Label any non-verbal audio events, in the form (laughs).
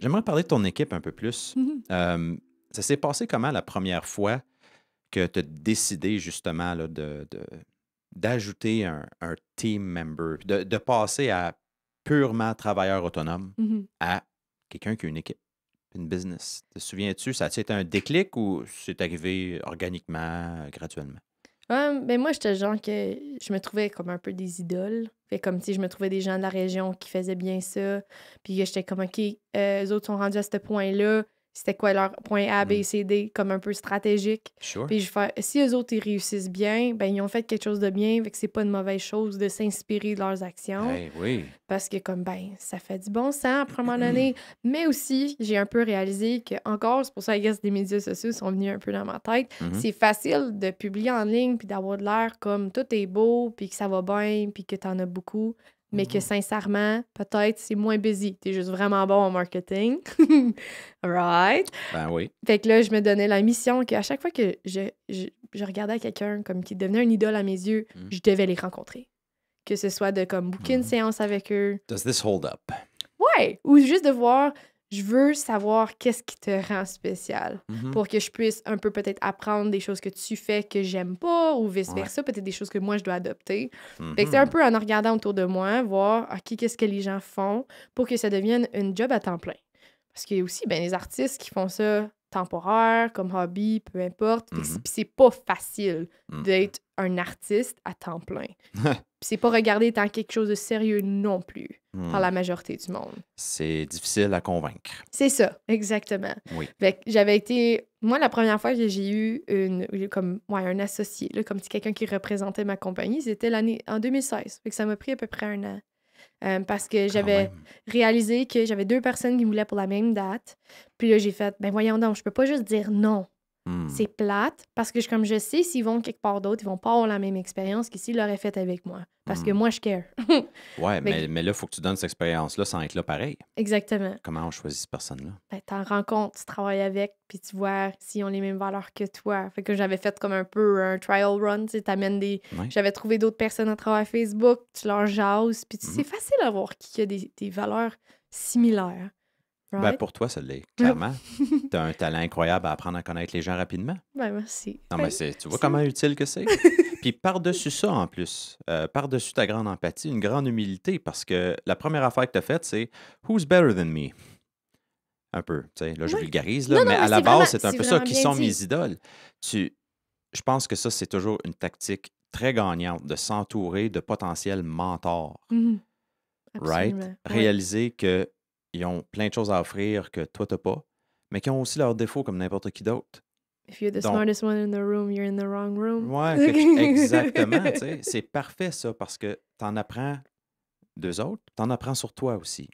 J'aimerais parler de ton équipe un peu plus. Mhm. Euh, ça s'est passé comment la première fois que tu as décidé justement de, d'ajouter un, team member, de, passer à purement travailleur autonome mhm. à quelqu'un qui a une équipe, une business? Te souviens-tu, ça a été un déclic ou c'est arrivé organiquement, euh, graduellement? Ben, moi, j'étais genre que je me trouvais comme un peu des idoles. Fait comme si je me trouvais des gens de la région qui faisaient bien ça. Puis j'étais comme, OK, euh, eux autres sont rendus à ce point-là c'était quoi leur point A, B, mm. C, D, comme un peu stratégique. Puis je fais, si eux autres, ils réussissent bien, ben ils ont fait quelque chose de bien, fait que c'est pas une mauvaise chose de s'inspirer de leurs actions. oui. Parce que, comme, ben, ça fait du bon sens à un moment donné. Mais aussi, j'ai un peu réalisé que, encore, c'est pour ça, que les médias sociaux sont venus un peu dans ma tête. Mm-hmm. C'est facile de publier en ligne puis d'avoir de l'air comme tout est beau, puis que ça va bien, puis que t'en as beaucoup mais que mhm. sincèrement, peut-être c'est moins busy. T'es juste vraiment bon en marketing. (laughs) right? Ben oui. Fait que là, je me donnais la mission qu'à chaque fois que je, je, regardais quelqu'un comme qui devenait un idole à mes yeux, mhm. je devais les rencontrer. Que ce soit de comme booking une mhm. séance avec eux. Does this hold up? Ouais. Ou juste de voir je veux savoir qu'est-ce qui te rend spécial mm-hmm. pour que je puisse un peu peut-être apprendre des choses que tu fais que j'aime pas ou vice-versa, peut-être des choses que moi je dois adopter. Mm-hmm. c'est un peu en regardant autour de moi, voir OK, qu'est-ce que les gens font pour que ça devienne une job à temps plein. Parce qu'il y a aussi ben, les artistes qui font ça temporaire, comme hobby, peu importe. Puis c'est mm-hmm. pas facile mm-hmm. d'être un artiste à temps plein. (laughs) c'est pas regardé tant quelque chose de sérieux non plus mm. par la majorité du monde. C'est difficile à convaincre. C'est ça, exactement. Oui. J'avais été. Moi, la première fois que j'ai eu une, euh, comme, moi, un associé, comme quelqu'un qui représentait ma compagnie, c'était l'année en 2016. Fait que ça m'a pris à peu près un an euh, parce que j'avais réalisé que j'avais deux personnes qui voulaient pour la même date. Puis là, j'ai fait, ben voyons donc, je peux pas juste dire non. Hmm. C'est plate parce que je, comme je sais, s'ils vont quelque part d'autre, ils vont pas avoir la même expérience qu'ici l'auraient faite avec moi. Parce que hmm. moi, je care. (laughs) ouais, mais, mais là, il faut que tu donnes cette expérience-là sans être là pareil. Exactement. Comment on choisit cette personne-là? Ben, en rencontres, tu travailles avec, puis tu vois s'ils ont les mêmes valeurs que toi. Fait que j'avais fait comme un peu un trial run, tu t'amènes des... J'avais trouvé d'autres personnes à travers Facebook, tu leur jases, puis mmh c'est facile à voir qui a des valeurs similaires. Ben, pour toi, ça l'est, (laughs) clairement. tu as un talent incroyable à apprendre à connaître les gens rapidement. Ben, merci. Non, mais tu vois comment utile que c'est. (laughs) Puis par-dessus ça, en plus, euh, par-dessus ta grande empathie, une grande humilité, parce que la première affaire que tu as faite, c'est Who's better than me? Un peu, là, je vulgarise, là, mais, à la base, c'est un peu ça. Qui sont mes idoles? Tu, je pense que ça, c'est toujours une tactique très gagnante de s'entourer de potentiels mentors. Mmh right? Réaliser que ils ont plein de choses à offrir que toi, t'as pas, mais qui ont aussi leurs défauts comme n'importe qui d'autre. If you're the smartest one in the room, you're in the wrong room. Ouais, exactement. (laughs) c'est parfait ça parce que tu en apprends d'eux autres, tu en apprends sur toi aussi.